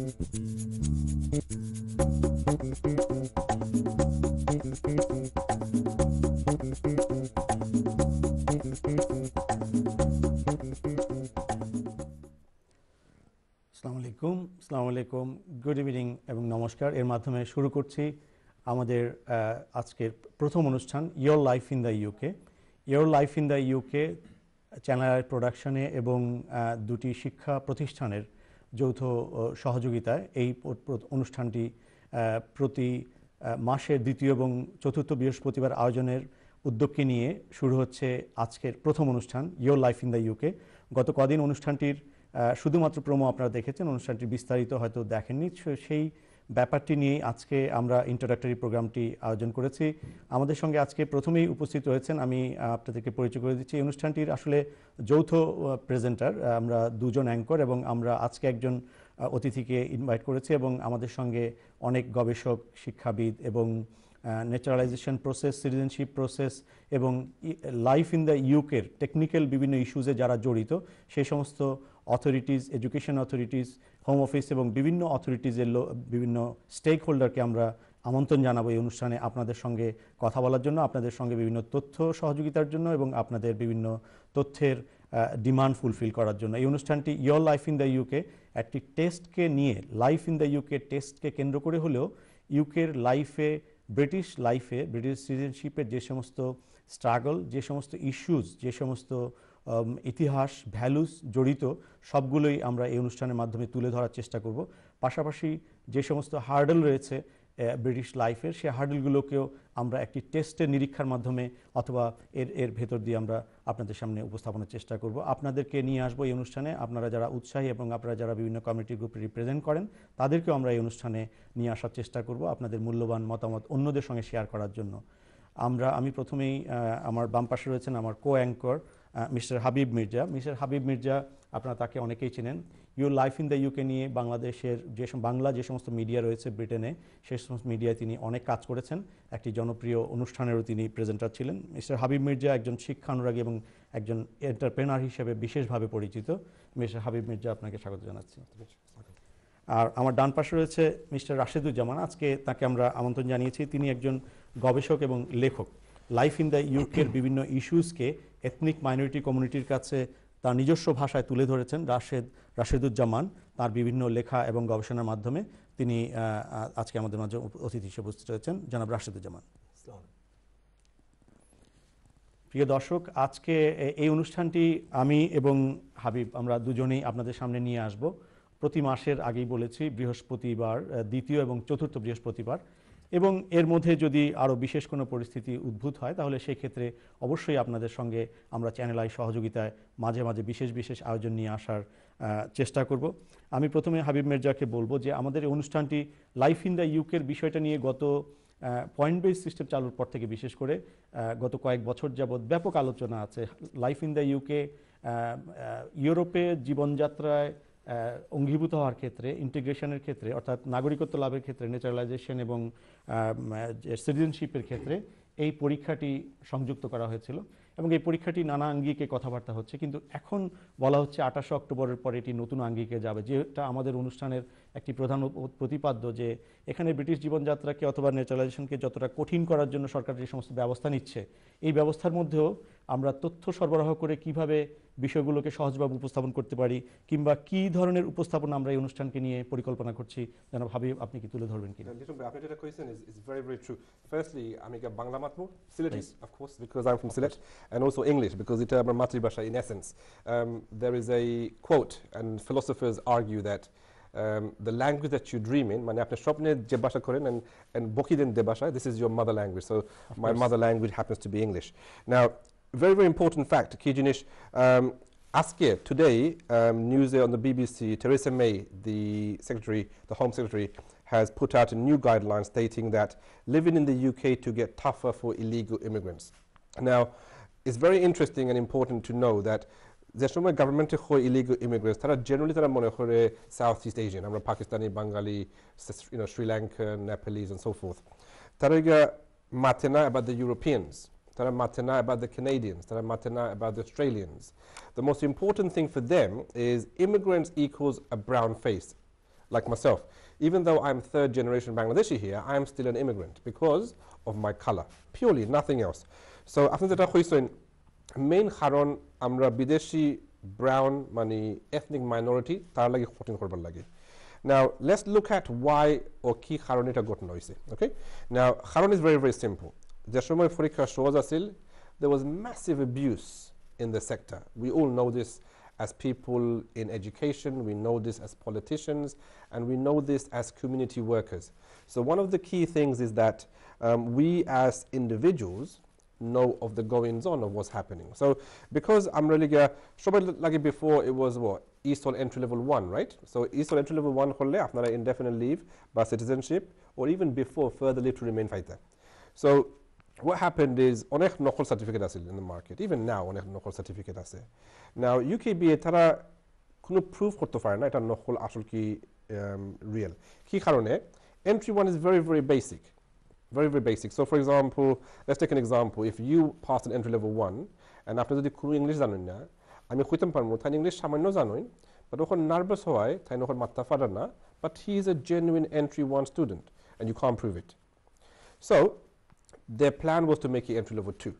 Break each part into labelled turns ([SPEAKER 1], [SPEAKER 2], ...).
[SPEAKER 1] আলাইকুম আসসালামু
[SPEAKER 2] আলাইকুম গুড ইভিনিং এবং নমস্কার এর মাধ্যমে শুরু করছি আমাদের আজকের প্রথম অনুষ্ঠান your life in the UK your life in the UK channel প্রোডাকশনে এবং দুটি শিক্ষা প্রতিষ্ঠানের যৌথ সহযোগিতায় এই অনুষ্ঠানটি প্রতি মাসের দ্বিতীয় এবং চতুর্থ বৃহস্পতিবার আয়োজনের উদ্যোগকে নিয়ে শুরু হচ্ছে আজকের প্রথম অনুষ্ঠান your life in the UK গত কদিন অনুষ্ঠানটির শুধুমাত্র প্রোমো আপনারা দেখেছেন অনুষ্ঠানটি বিস্তারিত হয়তো দেখেননি সেই ব্যাপারটি নিয়ে আজকে আমরা ইন্ট্রোডাক্টরি প্রোগ্রামটি আয়োজন করেছি আমাদের সঙ্গে আজকে প্রথমেই উপস্থিত হয়েছেন আমি আপনাদেরকে পরিচয় করে দিচ্ছি অনুষ্ঠানটির আসলে যৌথ প্রেজেন্টার আমরা দুজন অ্যাঙ্কর এবং আমরা আজকে একজন অতিথিকে ইনভাইট করেছি এবং আমাদের সঙ্গে অনেক গবেষক শিক্ষাবিদ এবং ন্যাচারালাইজেশন প্রসেস সিটিজেনশিপ প্রসেস এবং লাইফ ইন দ্য ইউকের টেকনিক্যাল বিভিন্ন ইস্যুজে যারা জড়িত সেই সমস্ত authorities education authorities home office এবং বিভিন্ন অথরিটিজের বিভিন্ন স্টেক হোল্ডারকে আমরা আমন্ত্রণ জানাবো এই অনুষ্ঠানে আপনাদের সঙ্গে কথা বলার জন্য আপনাদের সঙ্গে বিভিন্ন তথ্য সহযোগিতার জন্য এবং আপনাদের বিভিন্ন তথ্যের ডিমান্ড ফুলফিল করার জন্য এই অনুষ্ঠানটি your life in the UK একটি টেস্টকে নিয়ে লাইফ ইন দ্য ইউকে টেস্টকে কেন্দ্র করে হলেও ইউকের লাইফে ব্রিটিশ লাইফে ব্রিটিশ সিটিজেনশিপের যে সমস্ত স্ট্রাগল যে সমস্ত ইস্যুজ যে সমস্ত ইতিহাস ভ্যালুস জড়িত সবগুলোই আমরা এই অনুষ্ঠানের মাধ্যমে তুলে ধরার চেষ্টা করব পাশাপাশি যে সমস্ত হার্ডেল রয়েছে ব্রিটিশ লাইফের সে হার্ডেলগুলোকেও আমরা একটি টেস্টের নিরীক্ষার মাধ্যমে অথবা এর এর ভেতর দিয়ে আমরা আপনাদের সামনে উপস্থাপনের চেষ্টা করব আপনাদেরকে নিয়ে আসবো এই অনুষ্ঠানে আপনারা যারা উৎসাহী এবং আপনারা যারা বিভিন্ন কমিউনিটি গ্রুপে রিপ্রেজেন্ট করেন তাদেরকেও আমরা এই অনুষ্ঠানে নিয়ে আসার চেষ্টা করব আপনাদের মূল্যবান মতামত অন্যদের সঙ্গে শেয়ার করার জন্য আমরা আমি প্রথমেই আমার বাম পাশে রয়েছেন আমার co anchor mister Habib Mirza mister Habib Mirza আপনারা তাকে অনেকেই চেনেন your life in the UK নিয়ে বাংলাদেশের যে বাংলা যে সমস্ত মিডিয়া রয়েছে ব্রিটেনে সেই সমস্ত মিডিয়ায় তিনি অনেক কাজ করেছেন একটি জনপ্রিয় অনুষ্ঠানেরও তিনি প্রেজেন্টার ছিলেন মিস্টার হাবিব মির্জা একজন শিক্ষানুরাগী এবং একজন এন্টারপ্রেনার হিসেবে বিশেষভাবে পরিচিত মিস্টার হাবিব মির্জা আপনাকে স্বাগত জানাচ্ছি আর আমার ডান পাশে রয়েছে মিস্টার রাশেদুজ্জামান আজকে তাকে আমরা আমন্ত্রণ জানিয়েছি তিনি একজন গবেষক এবং লেখক লাইফ ইন দ্য ইউকের বিভিন্ন ইস্যুসকে এথনিক মাইনরিটি কমিউনিটির কাছে তার নিজস্ব ভাষায় তুলে ধরেছেন রাশেদ রাশেদুজ্জামান তার বিভিন্ন লেখা এবং গবেষণার মাধ্যমে তিনি আজকে আমাদের মাঝে অতিথি হিসেবে উপস্থিত হয়েছেন জনাব রাশেদুজ্জামান প্রিয় দর্শক আজকে এই অনুষ্ঠানটি আমি এবং হাবিব আমরা দুজনেই আপনাদের সামনে নিয়ে আসব প্রতি মাসের আগেই বলেছি বৃহস্পতিবার দ্বিতীয় এবং চতুর্থ বৃহস্পতিবার এবং এর মধ্যে যদি আরও বিশেষ কোনো পরিস্থিতি উদ্ভূত হয় তাহলে সেই ক্ষেত্রে অবশ্যই আপনাদের সঙ্গে আমরা চ্যানেল আই সহযোগিতায় মাঝে মাঝে বিশেষ বিশেষ আয়োজন নিয়ে আসার চেষ্টা করব আমি প্রথমে হাবিব মির্জাকে বলবো যে আমাদের এই অনুষ্ঠানটি লাইফ ইন দ্য ইউকের বিষয়টা নিয়ে গত পয়েন্ট বেস সিস্টেম চালুর পর থেকে বিশেষ করে গত কয়েক বছর যাবৎ ব্যাপক আলোচনা আছে লাইফ ইন দ্য ইউকে ইউরোপে জীবনযাত্রায় অঙ্গীভূত হওয়ার ক্ষেত্রে ইন্টিগ্রেশনের ক্ষেত্রে অর্থাৎ নাগরিকত্ব লাভের ক্ষেত্রে ন্যাচারালাইজেশন এবং সিটিজেনশিপের ক্ষেত্রে এই পরীক্ষাটি সংযুক্ত করা হয়েছিল এবং এই পরীক্ষাটি নানা আঙ্গিকে কথাবার্তা হচ্ছে কিন্তু এখন বলা হচ্ছে আঠাশে অক্টোবরের পর এটি নতুন আঙ্গিকে যাবে যেটা আমাদের অনুষ্ঠানের একটি প্রধান প্রতিপাদ্য যে এখানে ব্রিটিশ জীবনযাত্রাকে অথবা ন্যাচারালাইজেশনকে যতটা কঠিন করার জন্য সরকার যে সমস্ত ব্যবস্থা নিচ্ছে এই ব্যবস্থার মধ্যেও আমরা তথ্য সরবরাহ করে কিভাবে বিষয়গুলোকে সহজভাবে উপস্থাপন করতে পারি কিংবা কি ধরনের উপস্থাপনা আমরা এই অনুষ্ঠানকে নিয়ে পরিকল্পনা
[SPEAKER 1] করছি যেন ভাবি আপনি কি তুলে ধরবেন কি আপনি যেটা কইছেন is very very true firstly আমি কি বাংলা মাতমু Sylhet is of course because I am from Sylhet and also English because এটা আমার মাতৃভাষা in essence there is a quote and philosophers argue that um, the language that you dream in মানে and and বকি this is your mother language so my mother language happens to be English now very very important fact Kijinish, জিনিস um, Ask আজকে today um, news on the BBC Theresa May the secretary the home secretary has put out a new guideline stating that living in the UK to get tougher for illegal immigrants now it's very interesting and important to know that যে সময় গভর্নমেন্টে হয় ইলিগো immigrants তারা generally তারা মনে করে south east Asian আমরা Pakistani Bengali Sri Lankan Nepalese and so forth তারা মাথে না অ্যাবাউট দ্য ইউরোপিয়ানস তারা মাথে না অ্যাবাউট দ্য কানাডিয়ানস তারা মাথে না about the Australians the most important thing for them is immigrants equals a brown face like myself. Even though I'm third generation Bangladeshi here, I am still an immigrant because of my color, purely, nothing else. So I think that main কাৰণ আমরা বিদেশী brown মানে ethnic minority তার লাগে কঠিন করবার লাগে now let's look at why ও কি কারণে এটা গঠন হয়েছে ওকে নাও কারণ ইজ ভেরি ভেরি সিম্পল যে সময় পরীক্ষা সহজ আছিল they was massive abuse in the sector we all know this as people in education, we know this as politicians, and we know this as community workers. So one of the key things is that um, we as individuals know of the goings on of what's happening. So because I'm Amraliga, Shobad like before it was what? Eastern entry level 1, right? So Eastern entry level 1 kholle afnara indefinite leave by citizenship or even before further leave to remain fighter. So what happened is onek nokhol certificate as in the market even now onek nokhol certificate as now UKB tara কোনো proof to পারে না এটা no আসল কি um, real কি entry one is very very basic very, very basic. So for example, let's take an example. If you pass an entry level one, and after that the kuru English zanun na, ami khuitam parmo, thay English shaman no zanun, but okon nervous hoay, thay no matta farana, but he is a genuine entry one student, and you can't prove it. So, their plan was to make you entry level two.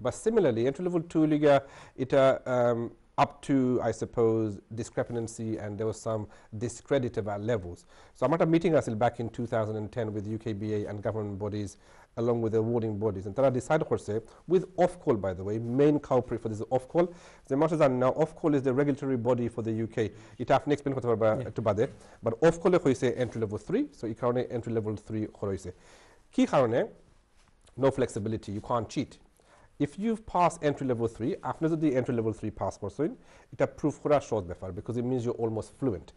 [SPEAKER 1] But similarly, entry level two liga, it uh, um, up to, I suppose, discrepancy and there was some discredit about levels. So I'm at a meeting I said back in 2010 with UKBA and government bodies along with the awarding bodies. And I decide করছে with Ofcol by the way, main culprit for this is The যে is now. না Ofcol is the regulatory body for the UK. It আপনি explain করতে পারবা একটু বাদে but Ofcol-এ হয়েছে entry level 3 so it's কারণে entry level 3 হয়েছে কি কারণে no flexibility you can't cheat if you've passed entry level three, after the entry level three passport, it approves approved because it means you're almost fluent.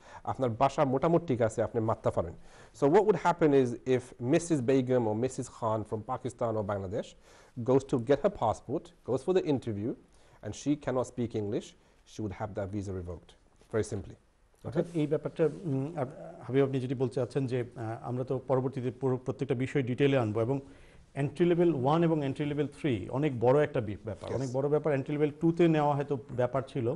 [SPEAKER 1] So, what would happen is if Mrs. Begum or Mrs. Khan from Pakistan or Bangladesh goes to get her passport, goes for the interview, and she cannot speak English, she would have that visa revoked. Very simply.
[SPEAKER 2] এই ব্যাপারটা হাবিব আপনি যদি বলতে চাচ্ছেন যে আমরা তো পরবর্তীতে প্রত্যেকটা বিষয় ডিটেলে আনবো এবং এন্ট্রি লেভেল ওয়ান এবং এন্ট্রি লেভেল থ্রি অনেক বড় একটা ব্যাপার অনেক বড় ব্যাপার এন্ট্রি লেভেল টুতে নেওয়া হয়তো ব্যাপার ছিল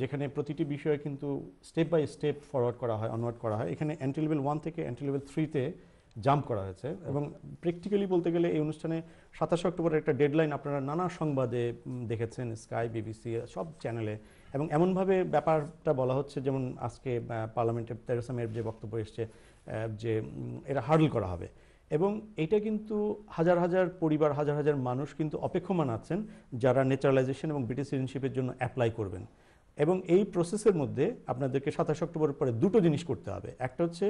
[SPEAKER 2] যেখানে প্রতিটি বিষয়ে কিন্তু স্টেপ বাই স্টেপ ফরওয়ার্ড করা হয় অনওয়ার্ড করা হয় এখানে এন্ট্রি লেভেল ওয়ান থেকে এন্ট্রি লেভেল থ্রিতে জাম্প করা হয়েছে এবং প্র্যাকটিক্যালি বলতে গেলে এই অনুষ্ঠানে সাতাশে অক্টোবরের একটা ডেডলাইন আপনারা নানা সংবাদে দেখেছেন স্কাই বিবিসি সব চ্যানেলে এবং এমনভাবে ব্যাপারটা বলা হচ্ছে যেমন আজকে পার্লামেন্টে তেরোসা মেয়ের যে বক্তব্য এসছে যে এটা হার্ডল করা হবে এবং এটা কিন্তু হাজার হাজার পরিবার হাজার হাজার মানুষ কিন্তু অপেক্ষমান আছেন যারা নেচারালাইজেশন এবং ব্রিটিশ সিটিজেনশিপের জন্য অ্যাপ্লাই করবেন এবং এই প্রসেসের মধ্যে আপনাদেরকে সাতাশ অক্টোবর পরে দুটো জিনিস করতে হবে একটা হচ্ছে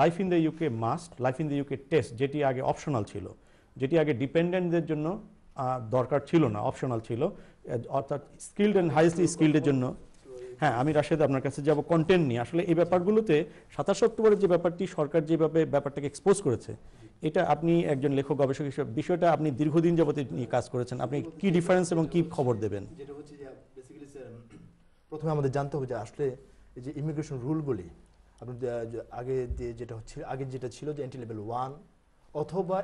[SPEAKER 2] life in the UK must life in the UK test যেটি আগে অপশনাল ছিল যেটি আগে ডিপেন্ডেন্টদের জন্য দরকার ছিল না অপশনাল ছিল অর্থাৎ স্কিল্ড অ্যান্ড হাইস্ট স্কিল্ডের জন্য হ্যাঁ আমি রাশেদ আপনার কাছে যাব কন্টেন্ট নিয়ে আসলে এই ব্যাপারগুলোতে সাতাশ অক্টোবরের যে ব্যাপারটি সরকার যেভাবে ব্যাপারটাকে এক্সপোজ করেছে এটা আপনি একজন লেখক গবেষক হিসেবে বিষয়টা আপনি দীর্ঘদিন যাবতে নিয়ে কাজ করেছেন আপনি কি ডিফারেন্স এবং কি খবর দেবেন
[SPEAKER 3] প্রথমে আমাদের জানতে হবে যে আসলে যে ইমিগ্রেশন রুলগুলি আপনি আগে যেটা হচ্ছে আগে যেটা ছিল যে এন্ট্রি লেভেল ওয়ান অথবা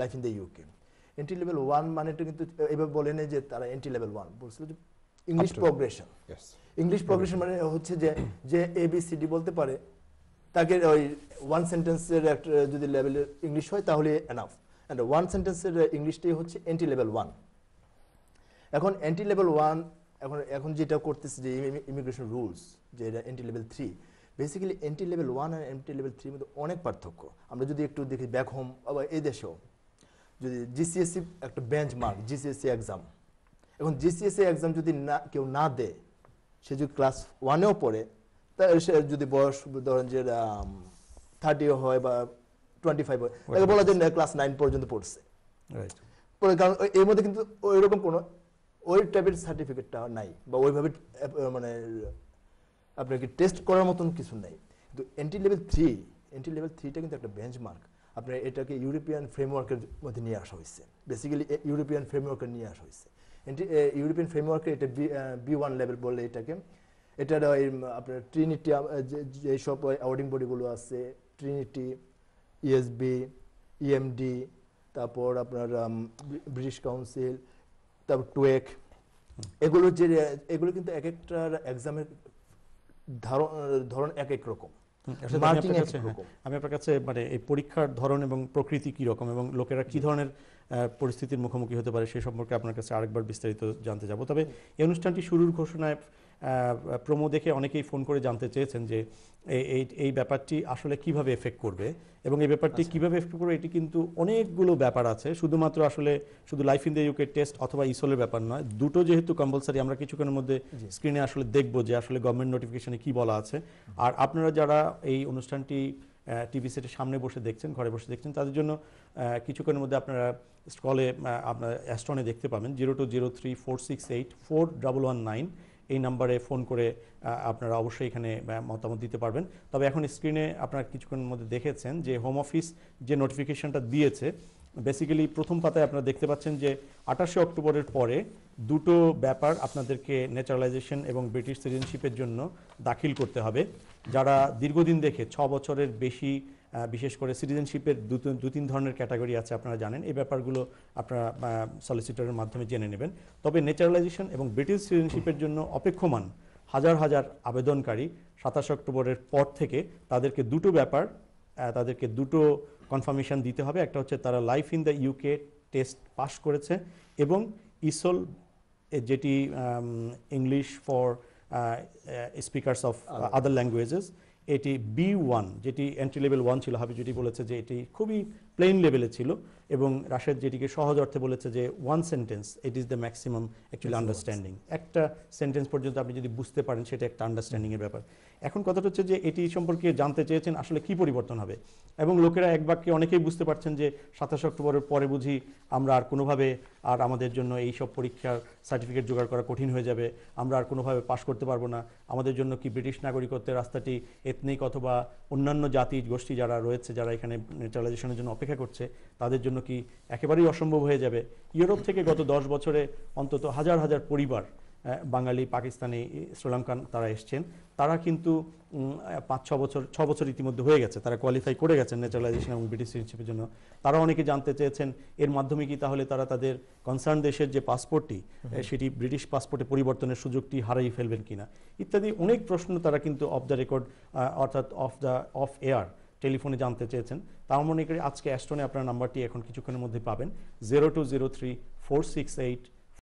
[SPEAKER 3] life in the UK entry level one মানে কিন্তু এভাবে বলে যে তারা এন্ট্রি লেভেল ওয়ান বলছিল যে ইংলিশ প্রোগ্রেশন ইংলিশ প্রোগ্রেশন মানে হচ্ছে যে যে এবিসিডি বলতে পারে তাকে ওই ওয়ান সেন্টেন্সের একটা যদি লেভেল ইংলিশ হয় তাহলে এনাফ অ্যান্ড ওয়ান সেন্টেন্সের ইংলিশটাই হচ্ছে এন্টি লেভেল ওয়ান এখন এন্টি লেভেল ওয়ান এখন এখন যেটা করতেছে যে ইমিগ্রেশন রুলস যে এটা entry level three basically entry level one আর এন্টি লেভেল থ্রির মধ্যে অনেক পার্থক্য আমরা যদি একটু দেখি ব্যাক হোম আবার এই দেশেও যদি জিসিএসসি e একটা বেঞ্চ মার্ক জিসিএসসি এক্সাম এখন জিসিএসসি এক্সাম e যদি না কেউ না দেয় সে যদি ক্লাস ওয়ানেও পড়ে সে যদি বয়স ধরেন যে থার্টি হয় বা টোয়েন্টি ফাইভ হয় তাকে বলা যায় ক্লাস নাইন পর্যন্ত পড়ছে কারণ এর মধ্যে কিন্তু ওই রকম কোনো ওই টাইপের সার্টিফিকেটটা নাই বা ওইভাবে মানে আপনাকে টেস্ট করার মতন কিছু নেই কিন্তু entry level three entry level থ্রিটা কিন্তু একটা বেঞ্চমার্ক আপনার এটাকে ইউরোপিয়ান ফ্রেমওয়ার্কের মধ্যে নিয়ে আসা হয়েছে বেসিক্যালি ইউরোপিয়ান ফ্রেমওয়ার্কে নিয়ে আসা হয়েছে এন্ট্রি ইউরোপিয়ান ফ্রেমওয়ার্কে এটা বি ওয়ান লেভেল বলে এটাকে এটার ওই আপনার ট্রিনিটি সব আউডিং বডিগুলো আছে ট্রিনিটি ইএসবি ইএমডি তারপর আপনার ব্রিটিশ কাউন্সিল তারপর টুয়েক এগুলো যে এগুলো কিন্তু এক একটার এক্সামের ধরন এক এক রকম
[SPEAKER 2] হ্যাঁ, আমি আপনার কাছে মানে এই পরীক্ষার ধরন এবং প্রকৃতি কি রকম এবং লোকেরা কি ধরনের পরিস্থিতির মুখোমুখি হতে পারে সে সম্পর্কে আপনার কাছে আরেকবার বিস্তারিত জানতে যাব তবে এই অনুষ্ঠানটি শুরুর ঘোষণায় প্রোমো দেখে অনেকেই ফোন করে জানতে চেয়েছেন যে এই এই ব্যাপারটি আসলে কিভাবে এফেক্ট করবে এবং এই ব্যাপারটি আচ্ছা। কিভাবে এফেক্ট করবে এটি কিন্তু অনেকগুলো ব্যাপার আছে শুধুমাত্র আসলে শুধু life in the UK test অথবা ইসোলের ব্যাপার নয় দুটো যেহেতু কম্পালসারি আমরা কিছুক্ষণের মধ্যে স্ক্রিনে আসলে দেখব যে আসলে গভর্নমেন্ট নোটিফিকেশনে কি বলা আছে আর আপনারা যারা এই অনুষ্ঠানটি টিভি সেটের সামনে বসে দেখছেন ঘরে বসে দেখছেন তাদের জন্য কিছুক্ষণের মধ্যে আপনারা স্কলে আপনার অ্যাস্ট্রনে দেখতে পাবেন zero two zero three four six eight four double one nine এই নাম্বারে ফোন করে আপনারা অবশ্যই এখানে মতামত দিতে পারবেন তবে এখন স্ক্রিনে আপনারা কিছুক্ষণের মধ্যে দেখেছেন যে হোম অফিস যে নোটিফিকেশনটা দিয়েছে বেসিক্যালি প্রথম পাতায় আপনারা দেখতে পাচ্ছেন যে আঠাশে অক্টোবরের পরে দুটো ব্যাপার আপনাদেরকে ন্যাচারালাইজেশন এবং ব্রিটিশ সিটিজেনশিপের জন্য দাখিল করতে হবে যারা দীর্ঘদিন দেখে ছ বছরের বেশি বিশেষ করে সিটিজেনশিপের দু তিন ধরনের ক্যাটাগরি আছে আপনারা জানেন এই ব্যাপারগুলো আপনারা সলিসিটারের মাধ্যমে জেনে নেবেন তবে ন্যাচারালাইজেশন এবং ব্রিটিশ সিটিজেনশিপের জন্য অপেক্ষমান হাজার হাজার আবেদনকারী সাতাশ অক্টোবরের পর থেকে তাদেরকে দুটো ব্যাপার তাদেরকে দুটো কনফার্মেশন দিতে হবে একটা হচ্ছে তারা life in the UK test পাশ করেছে এবং ইসোল যেটি English for speakers of other languages এটি বি ওয়ান যেটি এন্ট্রি লেভেল ওয়ান ছিল হাবিব যেটি বলেছে যে এটি খুবই প্লেন লেভেলে ছিল এবং রাশেদ যেটিকে সহজ অর্থে বলেছে যে one sentence it is the maximum actually understanding একটা সেন্টেন্স পর্যন্ত আপনি যদি বুঝতে পারেন সেটা একটা আন্ডারস্ট্যান্ডিংয়ের ব্যাপার এখন কথাটা হচ্ছে যে এটি সম্পর্কে জানতে চেয়েছেন আসলে কি পরিবর্তন হবে এবং লোকেরা এক বাক্যে অনেকেই বুঝতে পারছেন যে সাতাশ অক্টোবরের পরে বুঝি আমরা আর কোনোভাবে আর আমাদের জন্য এই সব পরীক্ষার সার্টিফিকেট জোগাড় করা কঠিন হয়ে যাবে আমরা আর কোনোভাবে পাশ করতে পারবো না আমাদের জন্য কি ব্রিটিশ নাগরিকত্বের রাস্তাটি এর এথনিক অথবা অন্যান্য জাতি গোষ্ঠী যারা রয়েছে যারা এখানে নেচারালাইজেশনের জন্য অপেক্ষা করছে তাদের জন্য কি একেবারেই অসম্ভব হয়ে যাবে ইউরোপ থেকে গত দশ বছরে অন্তত হাজার হাজার পরিবার বাঙালি পাকিস্তানি শ্রীলঙ্কান তারা এসছেন তারা কিন্তু পাঁচ ছ বছর ছ বছর ইতিমধ্যে হয়ে গেছে তারা কোয়ালিফাই করে গেছেন ন্যাচারালাইজেশন এবং ব্রিটিশ সিটিজেনশিপের জন্য তারা অনেকে জানতে চেয়েছেন এর মাধ্যমে কি তাহলে তারা তাদের কনসার্ন দেশের যে পাসপোর্টটি সেটি ব্রিটিশ পাসপোর্টে পরিবর্তনের সুযোগটি হারাই ফেলবেন কিনা ইত্যাদি অনেক প্রশ্ন তারা কিন্তু অফ দ্য রেকর্ড অর্থাৎ অফ দ্য অফ এয়ার টেলিফোনে জানতে চেয়েছেন তার মনে করি আজকে অ্যাস্টনে আপনার নাম্বারটি এখন কিছুক্ষণের মধ্যে পাবেন zero two zero three four six eight